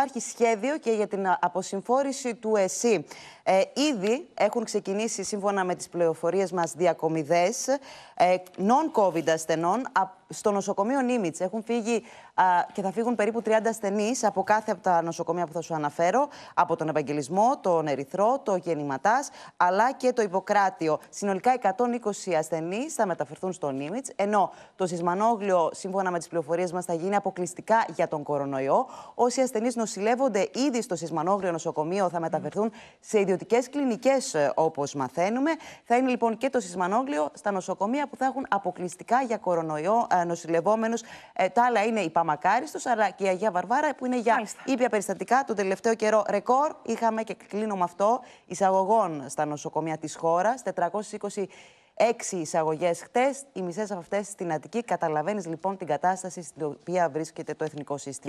υπάρχει σχέδιο και για την αποσυμφόρηση του ΕΣΥ. Ε, ήδη έχουν ξεκινήσει, σύμφωνα με τις πληροφορίες μας, διακομιδές ε, non-COVID ασθενών στο νοσοκομείο Νίμιτ έχουν φύγει α, και θα φύγουν περίπου 30 ασθενείς από κάθε από τα νοσοκομεία που θα σου αναφέρω, από τον Επαγγελισμό, τον Ερυθρό, το Γεννηματά, αλλά και το Υποκράτιο. Συνολικά 120 ασθενείς θα μεταφερθούν στο Νίμιτ, ενώ το σεισμανόγλιο, σύμφωνα με τις πληροφορίες μας θα γίνει αποκλειστικά για τον κορονοϊό. Όσοι ασθενείς νοσηλεύονται ήδη στο σεισμανόγλιο νοσοκομείο θα μεταφερθούν σε ιδιωτικές κλινικές ε, όπως μαθαίνουμε. Θα είναι λοιπόν και το σεισμανόγλιο στα νοσοκομεία που θα έχουν αποκλειστικά για κορονοϊό ε, νοσηλευόμενους. Ε, τα άλλα είναι η Παμακάριστος, αλλά και η Αγία Βαρβάρα, που είναι για Μάλιστα. ήπια περιστατικά. Τον τελευταίο καιρό ρεκόρ είχαμε και κλείνω με αυτό εισαγωγών στα νοσοκομεία της χώρας. 426 έξι εισαγωγές χτες, οι μισές από αυτές στην Αττική. Καταλαβαίνεις λοιπόν την κατάσταση στην οποία βρίσκεται το εθνικό σύστημα.